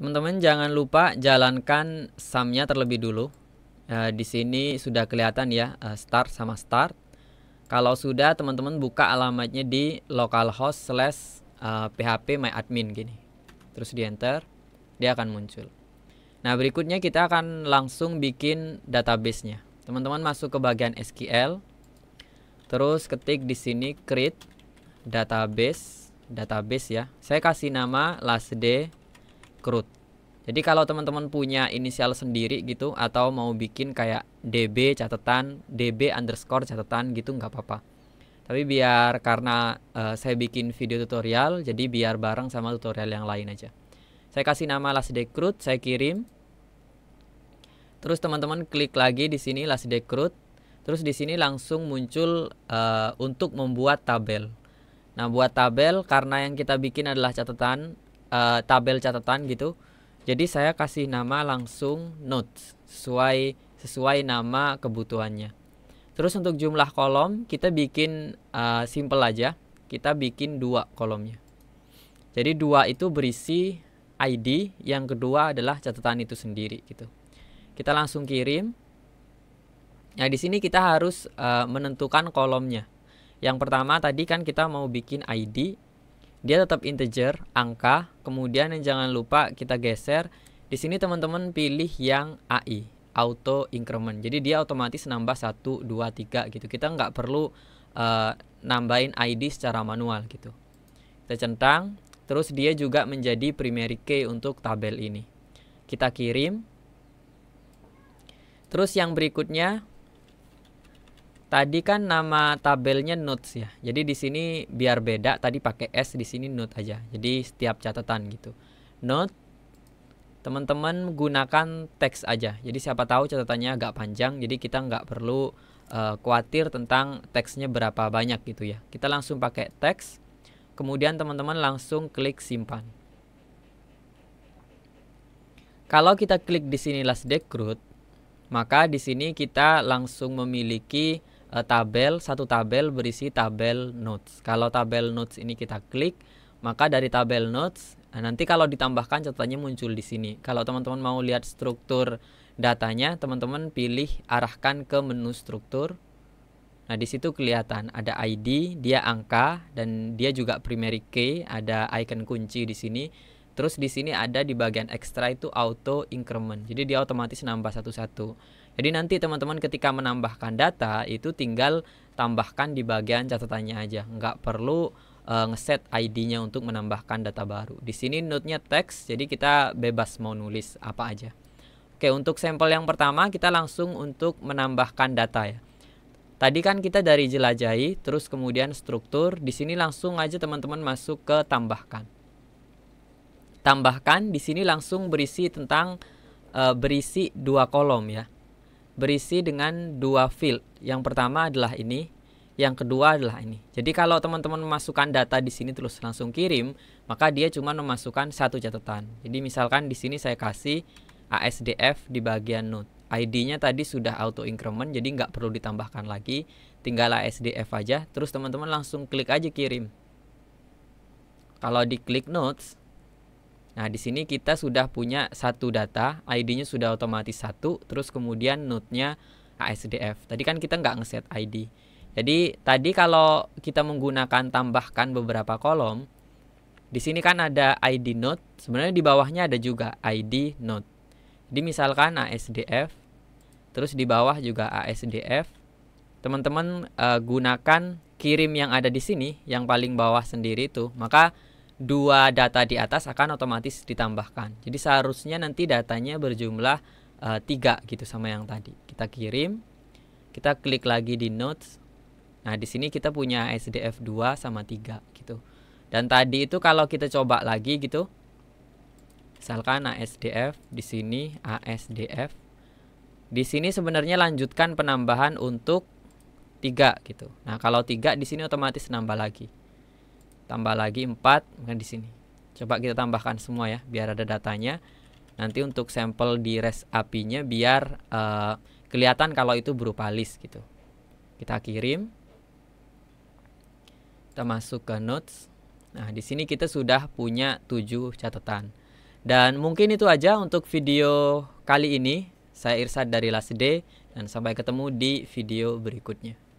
Teman-teman jangan lupa jalankan samnya terlebih dulu. Uh, di sini sudah kelihatan ya eh, start sama start. Kalau sudah teman-teman buka alamatnya di localhost slash php eh, myadmin gini. Terus di enter, dia akan muncul. Nah berikutnya kita akan langsung bikin databasenya. Teman-teman masuk ke bagian SQL, terus ketik di sini create database database ya. Saya kasih nama lasde Krut. Jadi kalau teman-teman punya inisial sendiri gitu atau mau bikin kayak DB catatan, DB underscore catatan gitu nggak apa-apa. Tapi biar karena uh, saya bikin video tutorial, jadi biar bareng sama tutorial yang lain aja. Saya kasih nama last recruit, saya kirim. Terus teman-teman klik lagi di sini last recruit. Terus di sini langsung muncul uh, untuk membuat tabel. Nah, buat tabel karena yang kita bikin adalah catatan uh, tabel catatan gitu. Jadi saya kasih nama langsung notes sesuai sesuai nama kebutuhannya. Terus untuk jumlah kolom kita bikin uh, simple aja. Kita bikin dua kolomnya. Jadi dua itu berisi ID, yang kedua adalah catatan itu sendiri gitu. Kita langsung kirim. Nah, di sini kita harus uh, menentukan kolomnya. Yang pertama tadi kan kita mau bikin ID, dia tetap integer, angka. Kemudian yang jangan lupa kita geser. Di sini teman-teman pilih yang AI, auto increment. Jadi dia otomatis nambah 1, 2, 3 gitu. Kita nggak perlu uh, nambahin ID secara manual gitu. Kita centang, terus dia juga menjadi primary key untuk tabel ini. Kita kirim. Terus yang berikutnya Tadi kan nama tabelnya notes ya. Jadi di sini biar beda tadi pakai S di sini note aja. Jadi setiap catatan gitu. Note teman-teman gunakan teks aja. Jadi siapa tahu catatannya agak panjang jadi kita nggak perlu uh, khawatir tentang teksnya berapa banyak gitu ya. Kita langsung pakai teks. Kemudian teman-teman langsung klik simpan. Kalau kita klik di sini last decruit, maka di sini kita langsung memiliki uh, tabel satu tabel berisi tabel notes. Kalau tabel notes ini kita klik, maka dari tabel notes nah nanti kalau ditambahkan catatannya muncul di sini. Kalau teman-teman mau lihat struktur datanya, teman-teman pilih arahkan ke menu struktur. Nah, di situ kelihatan ada ID, dia angka dan dia juga primary key, ada icon kunci di sini. Terus di sini ada di bagian extra itu auto increment. Jadi dia otomatis nambah satu-satu. Jadi nanti teman-teman ketika menambahkan data itu tinggal tambahkan di bagian catatannya aja, nggak perlu uh, ngeset ID-nya untuk menambahkan data baru. Di sini node-nya teks, jadi kita bebas mau nulis apa aja. Oke, untuk sampel yang pertama kita langsung untuk menambahkan data ya. Tadi kan kita dari jelajahi, terus kemudian struktur. Di sini langsung aja teman-teman masuk ke tambahkan. Tambahkan di sini langsung berisi tentang e, berisi dua kolom ya berisi dengan dua field. Yang pertama adalah ini, yang kedua adalah ini. Jadi kalau teman-teman memasukkan data di sini terus langsung kirim, maka dia cuma memasukkan satu catatan. Jadi misalkan di sini saya kasih ASDF di bagian note. ID-nya tadi sudah auto increment, jadi nggak perlu ditambahkan lagi. Tinggal ASDF aja, terus teman-teman langsung klik aja kirim. Kalau di klik notes, Nah, di sini kita sudah punya satu data, ID-nya sudah otomatis satu, terus kemudian node-nya ASDF. Tadi kan kita nggak ngeset ID. Jadi tadi kalau kita menggunakan tambahkan beberapa kolom, di sini kan ada ID node, sebenarnya di bawahnya ada juga ID node. Jadi misalkan ASDF, terus di bawah juga ASDF. Teman-teman uh, gunakan kirim yang ada di sini, yang paling bawah sendiri itu, maka dua data di atas akan otomatis ditambahkan. Jadi seharusnya nanti datanya berjumlah eh, tiga gitu sama yang tadi. Kita kirim, kita klik lagi di notes. Nah, di sini kita punya SDF 2 sama tiga gitu. Dan tadi itu kalau kita coba lagi gitu. Misalkan ASDF di sini ASDF. Di sini sebenarnya lanjutkan penambahan untuk tiga gitu. Nah, kalau tiga di sini otomatis nambah lagi tambah lagi 4 mungkin di sini coba kita tambahkan semua ya biar ada datanya nanti untuk sampel di rest nya biar uh, kelihatan kalau itu berupa list gitu kita kirim kita masuk ke notes nah di sini kita sudah punya 7 catatan dan mungkin itu aja untuk video kali ini saya Irsad dari Last Day dan sampai ketemu di video berikutnya